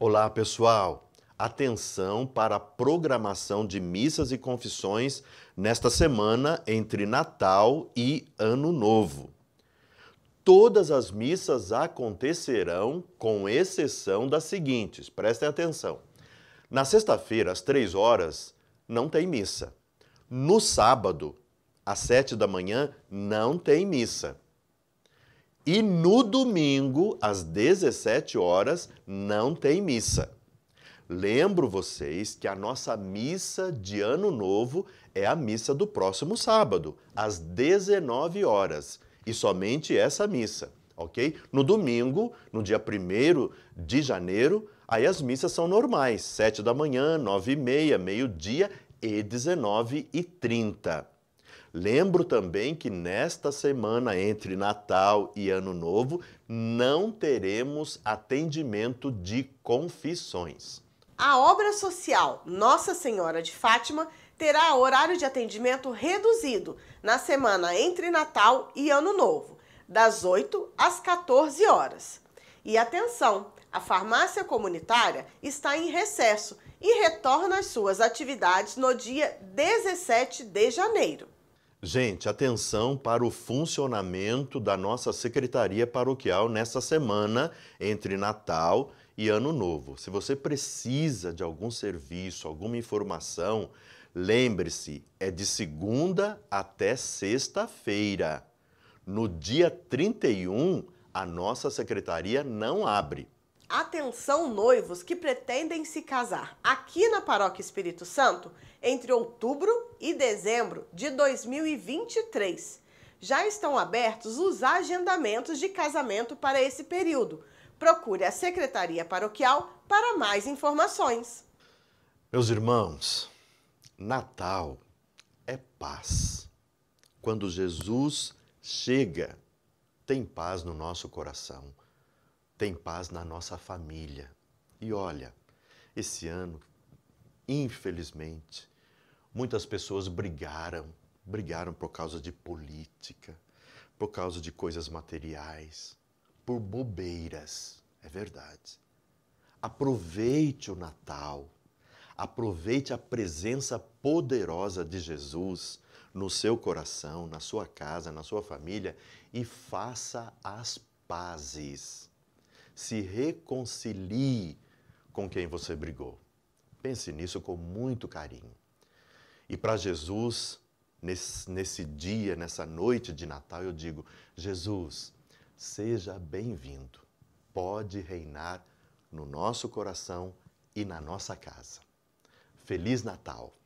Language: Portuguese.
Olá, pessoal! Atenção para a programação de missas e confissões nesta semana entre Natal e Ano Novo. Todas as missas acontecerão, com exceção das seguintes, prestem atenção. Na sexta-feira, às três horas, não tem missa. No sábado, às sete da manhã, não tem missa. E no domingo, às 17 horas, não tem missa. Lembro vocês que a nossa missa de Ano Novo é a missa do próximo sábado, às 19 horas, e somente essa missa, ok? No domingo, no dia 1 de janeiro, aí as missas são normais, 7 da manhã, 9 e meia, meio-dia e 19 e 30. Lembro também que nesta semana, entre Natal e Ano Novo, não teremos atendimento de confissões. A obra social Nossa Senhora de Fátima terá horário de atendimento reduzido na semana entre Natal e Ano Novo, das 8 às 14 horas. E atenção, a farmácia comunitária está em recesso e retorna às suas atividades no dia 17 de janeiro. Gente, atenção para o funcionamento da nossa secretaria paroquial nessa semana entre Natal e Ano Novo. Se você precisa de algum serviço, alguma informação, lembre-se, é de segunda até sexta-feira. No dia 31, a nossa secretaria não abre. Atenção noivos que pretendem se casar aqui na Paróquia Espírito Santo entre outubro e dezembro de 2023. Já estão abertos os agendamentos de casamento para esse período. Procure a Secretaria Paroquial para mais informações. Meus irmãos, Natal é paz. Quando Jesus chega, tem paz no nosso coração tem paz na nossa família. E olha, esse ano, infelizmente, muitas pessoas brigaram, brigaram por causa de política, por causa de coisas materiais, por bobeiras, é verdade. Aproveite o Natal, aproveite a presença poderosa de Jesus no seu coração, na sua casa, na sua família e faça as pazes se reconcilie com quem você brigou. Pense nisso com muito carinho. E para Jesus, nesse, nesse dia, nessa noite de Natal, eu digo: Jesus, seja bem-vindo. Pode reinar no nosso coração e na nossa casa. Feliz Natal!